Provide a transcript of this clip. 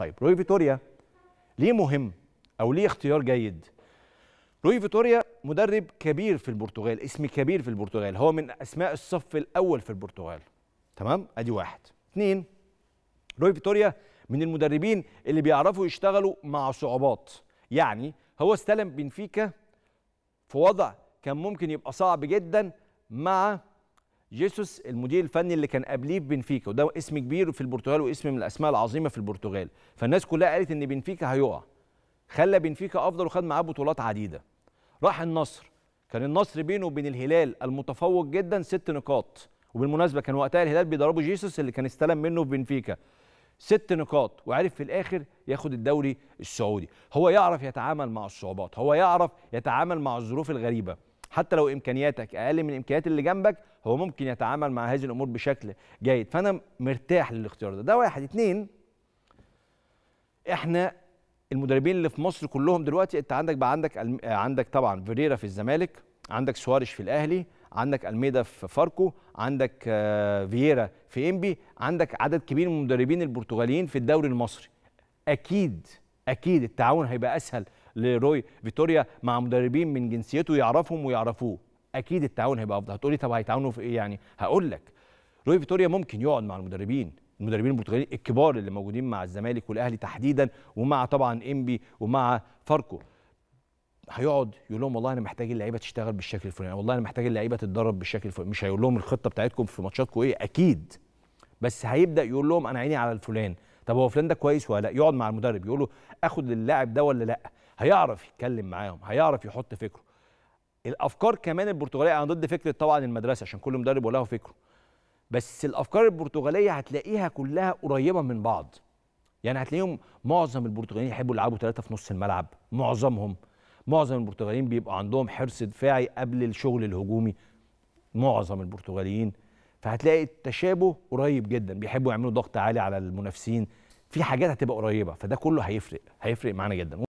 طيب روي فيتوريا ليه مهم او ليه اختيار جيد روي فيتوريا مدرب كبير في البرتغال اسم كبير في البرتغال هو من اسماء الصف الاول في البرتغال تمام ادي واحد اثنين روي فيتوريا من المدربين اللي بيعرفوا يشتغلوا مع صعوبات يعني هو استلم بنفيكا في وضع كان ممكن يبقى صعب جدا مع جيسوس المدير الفني اللي كان قبليه في بنفيكا وده اسم كبير في البرتغال واسم من الاسماء العظيمه في البرتغال فالناس كلها قالت ان بنفيكا هيقع خلى بنفيكا افضل وخد معاه بطولات عديده راح النصر كان النصر بينه وبين الهلال المتفوق جدا ست نقاط وبالمناسبه كان وقتها الهلال بيضربه جيسوس اللي كان استلم منه في بنفيكا ست نقاط وعرف في الاخر ياخد الدوري السعودي هو يعرف يتعامل مع الصعوبات هو يعرف يتعامل مع الظروف الغريبه حتى لو امكانياتك اقل من امكانيات اللي جنبك هو ممكن يتعامل مع هذه الامور بشكل جيد فانا مرتاح للاختيار ده ده واحد اتنين احنا المدربين اللي في مصر كلهم دلوقتي انت عندك بقى عندك عندك طبعا فيريرا في الزمالك عندك سواريش في الاهلي عندك الميدا في فاركو عندك آه، فييرا في انبي عندك عدد كبير من المدربين البرتغاليين في الدوري المصري اكيد اكيد التعاون هيبقى اسهل لروي فيتوريا مع مدربين من جنسيته يعرفهم ويعرفوه اكيد التعاون هيبقى افضل هتقولي طب هيتعاونوا في ايه يعني هقول لك روي فيتوريا ممكن يقعد مع المدربين المدربين البرتغاليين الكبار اللي موجودين مع الزمالك والاهلي تحديدا ومع طبعا انبي ومع فاركو هيقعد يقول لهم والله انا محتاج اللعيبه تشتغل بالشكل الفلاني والله انا محتاج اللعيبه تتدرب بالشكل الفلاني مش هيقول لهم الخطه بتاعتكم في ماتشاتكم ايه اكيد بس هيبدا يقول لهم انا عيني على الفلان طب هو فلان ده كويس ولا لا يقعد مع المدرب يقول له اخد اللاعب ده ولا لا هيعرف يتكلم معاهم هيعرف يحط فكره الافكار كمان البرتغاليه انا ضد فكره طبعا المدرسه عشان كل مدرب وله فكره بس الافكار البرتغاليه هتلاقيها كلها قريبه من بعض يعني هتلاقيهم معظم البرتغاليين يحبوا يلعبوا ثلاثه في نص الملعب معظمهم معظم البرتغاليين بيبقوا عندهم حرص دفاعي قبل الشغل الهجومي معظم البرتغاليين فهتلاقي التشابه قريب جدا بيحبوا يعملوا ضغط عالي على المنافسين في حاجات هتبقى قريبه فده كله هيفرق هيفرق معانا جدا